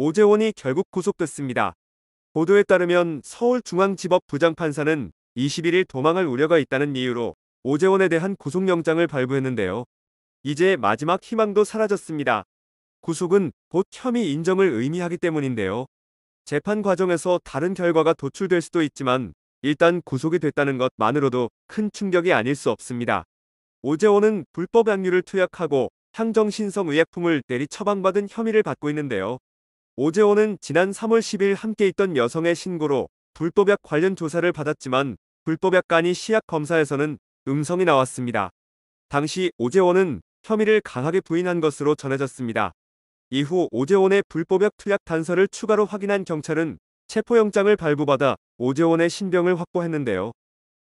오재원이 결국 구속됐습니다. 보도에 따르면 서울중앙지법 부장판사는 21일 도망할 우려가 있다는 이유로 오재원에 대한 구속영장을 발부했는데요. 이제 마지막 희망도 사라졌습니다. 구속은 곧 혐의 인정을 의미하기 때문인데요. 재판 과정에서 다른 결과가 도출될 수도 있지만 일단 구속이 됐다는 것만으로도 큰 충격이 아닐 수 없습니다. 오재원은 불법 약류를 투약하고 향정신성의약품을 내리 처방받은 혐의를 받고 있는데요. 오재호는 지난 3월 10일 함께 있던 여성의 신고로 불법약 관련 조사를 받았지만 불법약간이 시약 검사에서는 음성이 나왔습니다. 당시 오재원은 혐의를 강하게 부인한 것으로 전해졌습니다. 이후 오재원의 불법약 투약 단서를 추가로 확인한 경찰은 체포영장을 발부받아 오재원의 신병을 확보했는데요.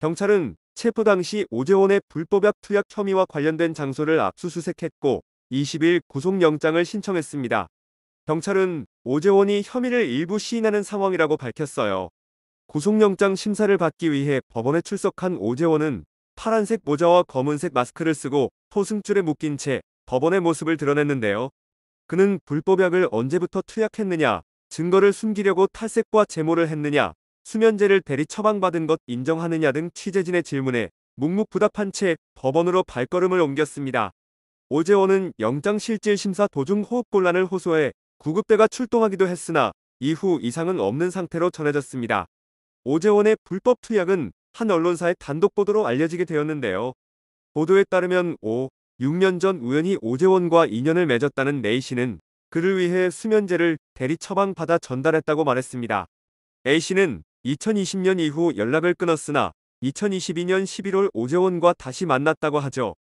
경찰은 체포 당시 오재원의 불법약 투약 혐의와 관련된 장소를 압수수색했고 20일 구속영장을 신청했습니다. 경찰은 오재원이 혐의를 일부 시인하는 상황이라고 밝혔어요. 구속영장 심사를 받기 위해 법원에 출석한 오재원은 파란색 모자와 검은색 마스크를 쓰고 토승줄에 묶인 채 법원의 모습을 드러냈는데요. 그는 불법약을 언제부터 투약했느냐, 증거를 숨기려고 탈색과 제모를 했느냐, 수면제를 대리 처방받은 것 인정하느냐 등 취재진의 질문에 묵묵부답한 채 법원으로 발걸음을 옮겼습니다. 오재원은 영장실질심사 도중 호흡곤란을 호소해 구급대가 출동하기도 했으나 이후 이상은 없는 상태로 전해졌습니다. 오재원의 불법 투약은 한 언론사의 단독 보도로 알려지게 되었는데요. 보도에 따르면 5, 6년 전 우연히 오재원과 인연을 맺었다는 a 네 씨는 그를 위해 수면제를 대리 처방받아 전달했다고 말했습니다. A 네 씨는 2020년 이후 연락을 끊었으나 2022년 11월 오재원과 다시 만났다고 하죠.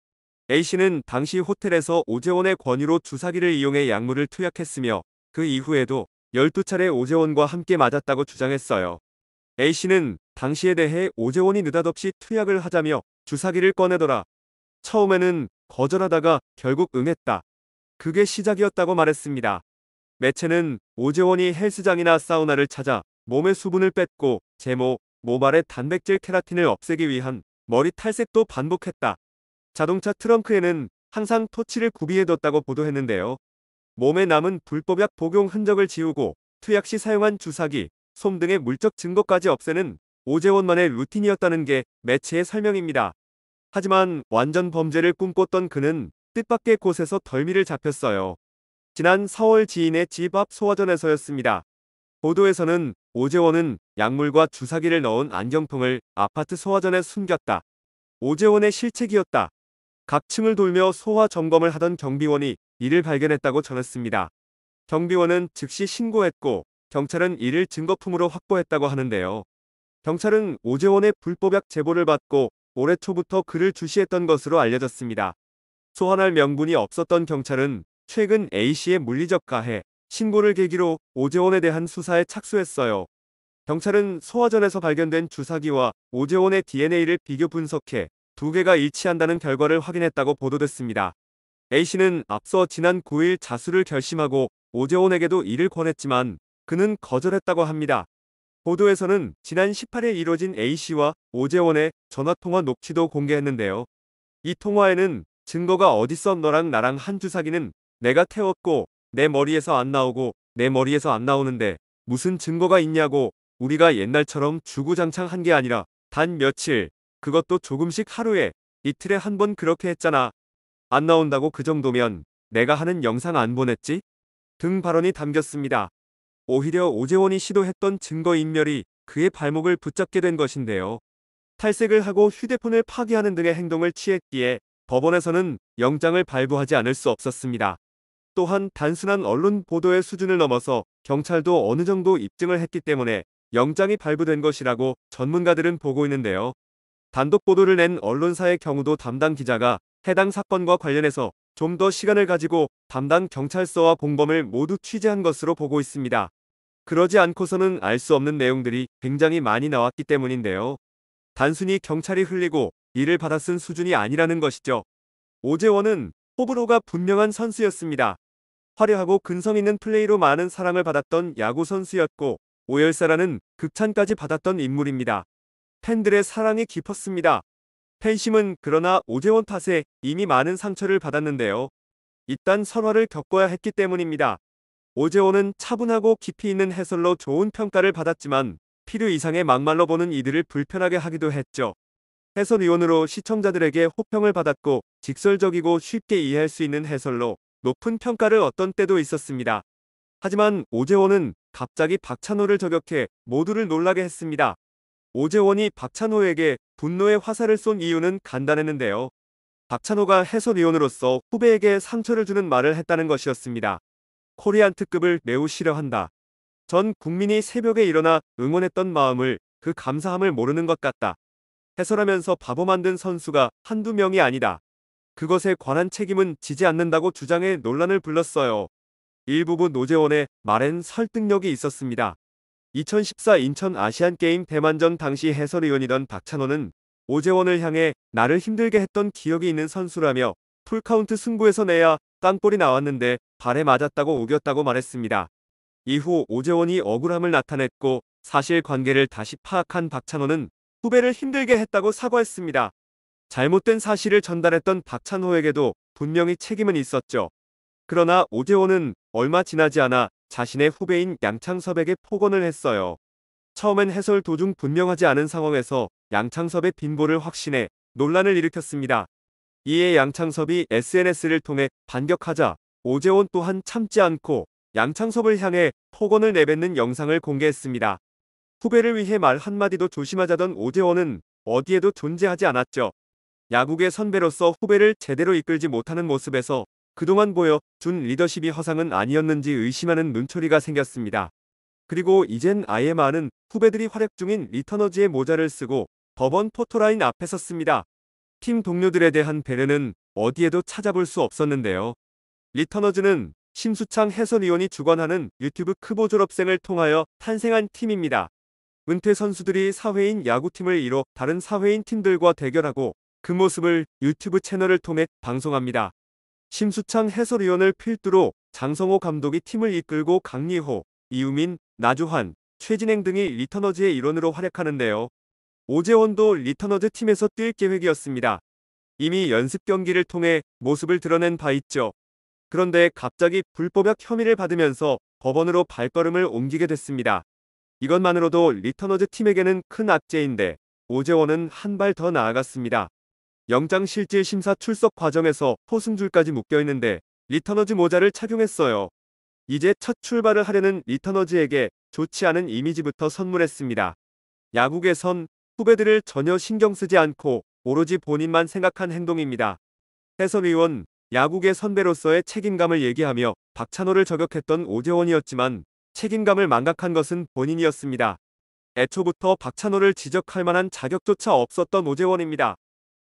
A씨는 당시 호텔에서 오재원의 권유로 주사기를 이용해 약물을 투약했으며 그 이후에도 12차례 오재원과 함께 맞았다고 주장했어요. A씨는 당시에 대해 오재원이 느닷없이 투약을 하자며 주사기를 꺼내더라. 처음에는 거절하다가 결국 응했다. 그게 시작이었다고 말했습니다. 매체는 오재원이 헬스장이나 사우나를 찾아 몸의 수분을 뺏고 제모, 모발의 단백질 케라틴을 없애기 위한 머리 탈색도 반복했다. 자동차 트렁크에는 항상 토치를 구비해뒀다고 보도했는데요. 몸에 남은 불법약 복용 흔적을 지우고 투약 시 사용한 주사기, 솜 등의 물적 증거까지 없애는 오재원 만의 루틴이었다는 게 매체의 설명입니다. 하지만 완전 범죄를 꿈꿨던 그는 뜻밖의 곳에서 덜미를 잡혔어요. 지난 4월 지인의 집 앞 소화전에서였습니다. 보도에서는 오재원은 약물과 주사기를 넣은 안경통을 아파트 소화전에 숨겼다. 오재원의 실책이었다. 각 층을 돌며 소화 점검을 하던 경비원이 이를 발견했다고 전했습니다. 경비원은 즉시 신고했고 경찰은 이를 증거품으로 확보했다고 하는데요. 경찰은 오재원의 불법약 제보를 받고 올해 초부터 그를 주시했던 것으로 알려졌습니다. 소환할 명분이 없었던 경찰은 최근 A씨의 물리적 가해, 신고를 계기로 오재원에 대한 수사에 착수했어요. 경찰은 소화전에서 발견된 주사기와 오재원의 DNA를 비교 분석해 두 개가 일치한다는 결과를 확인했다고 보도됐습니다. A씨는 앞서 지난 9일 자수를 결심하고 오재원에게도 이를 권했지만 그는 거절했다고 합니다. 보도에서는 지난 18일 이뤄진 A씨와 오재원의 전화통화 녹취도 공개했는데요. 이 통화에는 증거가 어딨어 너랑 나랑 한 주사기는 내가 태웠고 내 머리에서 안 나오고 내 머리에서 안 나오는데 무슨 증거가 있냐고 우리가 옛날처럼 주구장창 한 게 아니라 단 며칠 그것도 조금씩 하루에 이틀에 한 번 그렇게 했잖아. 안 나온다고 그 정도면 내가 하는 영상 안 보냈지? 등 발언이 담겼습니다. 오히려 오재원이 시도했던 증거인멸이 그의 발목을 붙잡게 된 것인데요. 탈색을 하고 휴대폰을 파괴하는 등의 행동을 취했기에 법원에서는 영장을 발부하지 않을 수 없었습니다. 또한 단순한 언론 보도의 수준을 넘어서 경찰도 어느 정도 입증을 했기 때문에 영장이 발부된 것이라고 전문가들은 보고 있는데요. 단독 보도를 낸 언론사의 경우도 담당 기자가 해당 사건과 관련해서 좀 더 시간을 가지고 담당 경찰서와 공범을 모두 취재한 것으로 보고 있습니다. 그러지 않고서는 알 수 없는 내용들이 굉장히 많이 나왔기 때문인데요. 단순히 경찰이 흘리고 이를 받아쓴 수준이 아니라는 것이죠. 오재원은 호불호가 분명한 선수였습니다. 화려하고 근성 있는 플레이로 많은 사랑을 받았던 야구 선수였고 오열사라는 극찬까지 받았던 인물입니다. 팬들의 사랑이 깊었습니다. 팬심은 그러나 오재원 탓에 이미 많은 상처를 받았는데요. 이딴 설화를 겪어야 했기 때문입니다. 오재원은 차분하고 깊이 있는 해설로 좋은 평가를 받았지만 필요 이상의 막말로 보는 이들을 불편하게 하기도 했죠. 해설위원으로 시청자들에게 호평을 받았고 직설적이고 쉽게 이해할 수 있는 해설로 높은 평가를 얻던 때도 있었습니다. 하지만 오재원은 갑자기 박찬호를 저격해 모두를 놀라게 했습니다. 오재원이 박찬호에게 분노의 화살을 쏜 이유는 간단했는데요. 박찬호가 해설위원으로서 후배에게 상처를 주는 말을 했다는 것이었습니다. 코리안 특급을 매우 싫어한다. 전 국민이 새벽에 일어나 응원했던 마음을 그 감사함을 모르는 것 같다. 해설하면서 바보 만든 선수가 한두 명이 아니다. 그것에 관한 책임은 지지 않는다고 주장해 논란을 불렀어요. 일부분 노재원의 말엔 설득력이 있었습니다. 2014 인천 아시안게임 대만전 당시 해설위원이던 박찬호는 오재원을 향해 나를 힘들게 했던 기억이 있는 선수라며 풀카운트 승부에서 내야 땅볼이 나왔는데 발에 맞았다고 우겼다고 말했습니다. 이후 오재원이 억울함을 나타냈고 사실관계를 다시 파악한 박찬호는 후배를 힘들게 했다고 사과했습니다. 잘못된 사실을 전달했던 박찬호에게도 분명히 책임은 있었죠. 그러나 오재원은 얼마 지나지 않아 자신의 후배인 양창섭에게 폭언을 했어요. 처음엔 해설 도중 분명하지 않은 상황에서 양창섭의 빈보를 확신해 논란을 일으켰습니다. 이에 양창섭이 SNS를 통해 반격하자 오재원 또한 참지 않고 양창섭을 향해 폭언을 내뱉는 영상을 공개했습니다. 후배를 위해 말 한마디도 조심하자던 오재원은 어디에도 존재하지 않았죠. 야구계 선배로서 후배를 제대로 이끌지 못하는 모습에서 그동안 보여준 리더십이 허상은 아니었는지 의심하는 눈초리가 생겼습니다. 그리고 이젠 아예 많은 후배들이 활약 중인 리터너지의 모자를 쓰고 법원 포토라인 앞에 섰습니다. 팀 동료들에 대한 배려는 어디에도 찾아볼 수 없었는데요. 리터너즈는 심수창 해설위원이 주관하는 유튜브 크보 졸업생을 통하여 탄생한 팀입니다. 은퇴 선수들이 사회인 야구팀을 이뤄 다른 사회인 팀들과 대결하고 그 모습을 유튜브 채널을 통해 방송합니다. 심수창 해설위원을 필두로 장성호 감독이 팀을 이끌고 강리호, 이우민, 나주환, 최진행 등이 리터너즈의 일원으로 활약하는데요. 오재원도 리터너즈 팀에서 뛸 계획이었습니다. 이미 연습 경기를 통해 모습을 드러낸 바 있죠. 그런데 갑자기 불법약 혐의를 받으면서 법원으로 발걸음을 옮기게 됐습니다. 이것만으로도 리터너즈 팀에게는 큰 악재인데 오재원은 한 발 더 나아갔습니다. 영장실질심사 출석 과정에서 포승줄까지 묶여있는데 리터너즈 모자를 착용했어요. 이제 첫 출발을 하려는 리터너즈에게 좋지 않은 이미지부터 선물했습니다. 야구계선 후배들을 전혀 신경 쓰지 않고 오로지 본인만 생각한 행동입니다. 해선의원 야구계 선배로서의 책임감을 얘기하며 박찬호를 저격했던 오재원이었지만 책임감을 망각한 것은 본인이었습니다. 애초부터 박찬호를 지적할 만한 자격조차 없었던 오재원입니다.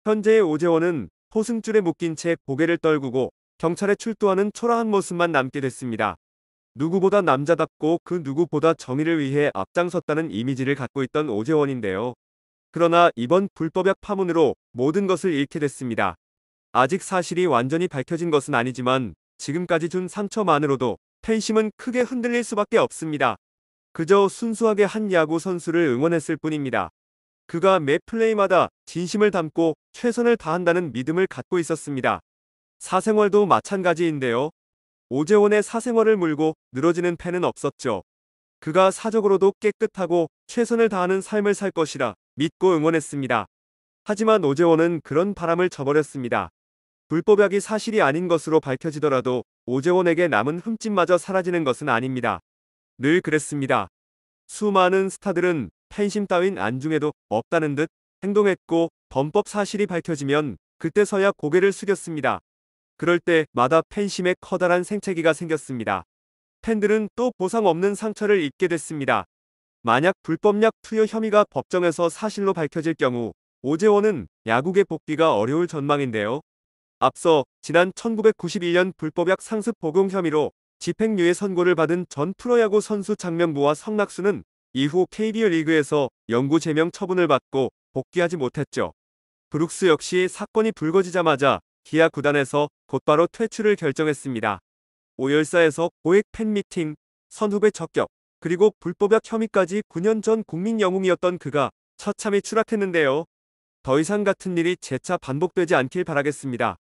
현재의 오재원은 호승줄에 묶인 채 고개를 떨구고 경찰에 출두하는 초라한 모습만 남게 됐습니다. 누구보다 남자답고 그 누구보다 정의를 위해 앞장섰다는 이미지를 갖고 있던 오재원인데요. 그러나 이번 불법약 파문으로 모든 것을 잃게 됐습니다. 아직 사실이 완전히 밝혀진 것은 아니지만 지금까지 준 상처만으로도 팬심은 크게 흔들릴 수밖에 없습니다. 그저 순수하게 한 야구 선수를 응원했을 뿐입니다. 그가 매 플레이마다 진심을 담고 최선을 다한다는 믿음을 갖고 있었습니다. 사생활도 마찬가지인데요. 오재원의 사생활을 물고 늘어지는 팬은 없었죠. 그가 사적으로도 깨끗하고 최선을 다하는 삶을 살 것이라 믿고 응원했습니다. 하지만 오재원은 그런 바람을 저버렸습니다. 불법약이 사실이 아닌 것으로 밝혀지더라도 오재원에게 남은 흠집마저 사라지는 것은 아닙니다. 늘 그랬습니다. 수많은 스타들은 팬심 따윈 안중에도 없다는 듯 행동했고 범법 사실이 밝혀지면 그때서야 고개를 숙였습니다. 그럴 때마다 팬심에 커다란 생채기가 생겼습니다. 팬들은 또 보상 없는 상처를 입게 됐습니다. 만약 불법약 투여 혐의가 법정에서 사실로 밝혀질 경우 오재원은 야구계 복귀가 어려울 전망인데요. 앞서 지난 1991년 불법약 상습 복용 혐의로 집행유예 선고를 받은 전 프로야구 선수 장면부와 성낙수는 이후 KBO 리그에서 영구 제명 처분을 받고 복귀하지 못했죠. 브룩스 역시 사건이 불거지자마자 기아 구단에서 곧바로 퇴출을 결정했습니다. 오열사에서 고액 팬미팅, 선후배 적격, 그리고 불법약 혐의까지 9년 전 국민 영웅이었던 그가 처참히 추락했는데요. 더 이상 같은 일이 재차 반복되지 않길 바라겠습니다.